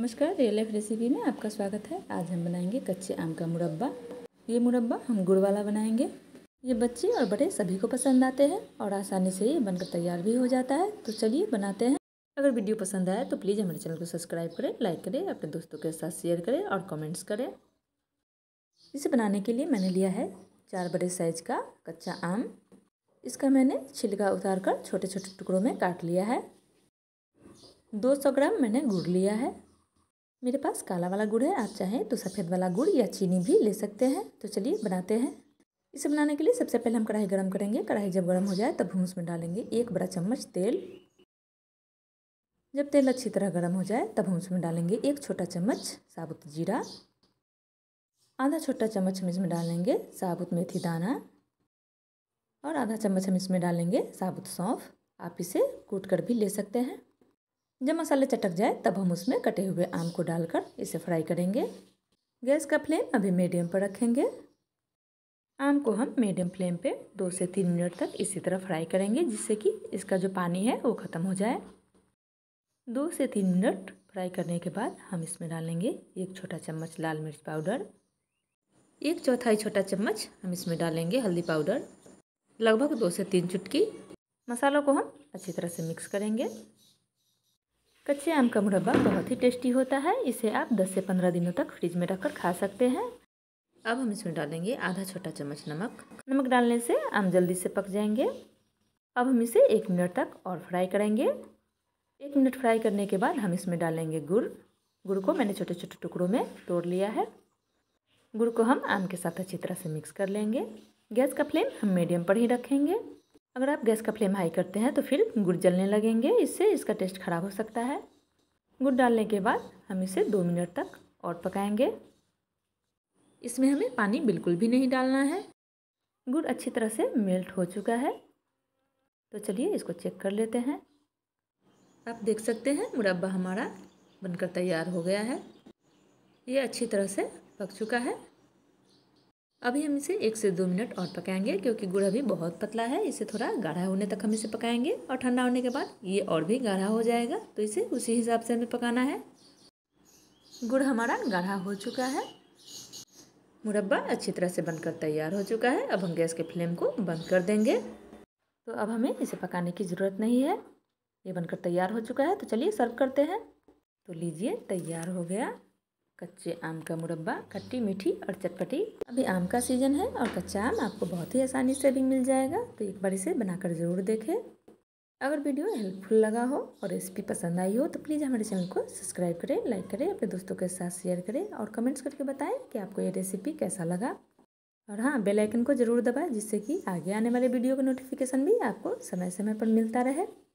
नमस्कार real life recipe में आपका स्वागत है आज हम बनाएंगे कच्चे आम का मुरब्बा ये मुरब्बा हम गुड़ वाला बनाएंगे ये बच्चे और बड़े सभी को पसंद आते हैं और आसानी से ये बनकर तैयार भी हो जाता है तो चलिए बनाते हैं अगर वीडियो पसंद आए तो प्लीज़ हमारे चैनल को सब्सक्राइब करें लाइक करें अपने दोस्तों के साथ शेयर करें और कमेंट्स करें इसे बनाने के लिए मैंने लिया है चार बड़े साइज का कच्चा आम इसका मैंने छिलका उतार कर छोटे छोटे टुकड़ों में काट लिया है सौ ग्राम मैंने गुड़ लिया है मेरे पास काला वाला गुड़ है आप चाहें तो सफ़ेद वाला गुड़ या चीनी भी ले सकते हैं तो चलिए बनाते हैं इसे बनाने के लिए सबसे पहले हम कढ़ाई गर्म करेंगे कढ़ाई जब गर्म हो जाए तब हम उसमें डालेंगे एक बड़ा चम्मच तेल जब तेल अच्छी तरह गर्म हो जाए तब हम उसमें डालेंगे एक छोटा चम्मच साबुत जीरा आधा छोटा चम्मच हम इसमें डालेंगे साबुत मेथी दाना और आधा चम्मच हम इसमें डालेंगे साबुत सौंफ आप इसे कूट कर भी ले सकते हैं जब मसाले चटक जाए तब हम उसमें कटे हुए आम को डालकर इसे फ्राई करेंगे गैस का फ्लेम अभी मीडियम पर रखेंगे आम को हम मीडियम फ्लेम पे दो से तीन मिनट तक इसी तरह फ्राई करेंगे जिससे कि इसका जो पानी है वो ख़त्म हो जाए दो से तीन मिनट फ्राई करने के बाद हम इसमें डालेंगे एक छोटा चम्मच लाल मिर्च पाउडर एक चौथाई छोटा चम्मच हम इसमें डालेंगे हल्दी पाउडर लगभग दो से तीन चुटकी मसालों को हम अच्छी तरह से मिक्स करेंगे कच्चे आम का मुरब्बा बहुत ही टेस्टी होता है इसे आप 10 से 15 दिनों तक फ्रिज में रखकर खा सकते हैं अब हम इसमें डालेंगे आधा छोटा चम्मच नमक नमक डालने से आम जल्दी से पक जाएंगे अब हम इसे एक मिनट तक और फ्राई करेंगे एक मिनट फ्राई करने के बाद हम इसमें डालेंगे गुड़ गुड़ को मैंने छोटे छोटे टुकड़ों में तोड़ लिया है गुड़ को हम आम के साथ अच्छी तरह से मिक्स कर लेंगे गैस का फ्लेम हम मीडियम पर ही रखेंगे अगर आप गैस का फ्लेम हाई करते हैं तो फिर गुड़ जलने लगेंगे इससे इसका टेस्ट ख़राब हो सकता है गुड़ डालने के बाद हम इसे दो मिनट तक और पकाएंगे इसमें हमें पानी बिल्कुल भी नहीं डालना है गुड़ अच्छी तरह से मेल्ट हो चुका है तो चलिए इसको चेक कर लेते हैं आप देख सकते हैं मुरब्बा हमारा बनकर तैयार हो गया है ये अच्छी तरह से पक चुका है अभी हम इसे एक से दो मिनट और पकाएंगे क्योंकि गुड़ अभी बहुत पतला है इसे थोड़ा गाढ़ा होने तक हम इसे पकाएंगे और ठंडा होने के बाद ये और भी गाढ़ा हो जाएगा तो इसे उसी हिसाब से हमें पकाना है गुड़ हमारा गाढ़ा हो चुका है मुरब्बा अच्छी तरह से बनकर तैयार हो चुका है अब हम गैस के फ्लेम को बंद कर देंगे तो अब हमें इसे पकाने की ज़रूरत नहीं है ये बनकर तैयार हो चुका है तो चलिए सर्व करते हैं तो लीजिए तैयार हो गया कच्चे आम का मुरब्बा खट्टी मीठी और चटपटी अभी आम का सीजन है और कच्चा आम आपको बहुत ही आसानी से भी मिल जाएगा तो एक बार इसे बनाकर ज़रूर देखें अगर वीडियो हेल्पफुल लगा हो और रेसिपी पसंद आई हो तो प्लीज़ हमारे चैनल को सब्सक्राइब करें लाइक करें अपने दोस्तों के साथ शेयर करें और कमेंट्स करके बताएं कि आपको ये रेसिपी कैसा लगा और हाँ बेल आइकन को ज़रूर दबाएं जिससे कि आगे आने वाले वीडियो का नोटिफिकेशन भी आपको समय समय पर मिलता रहे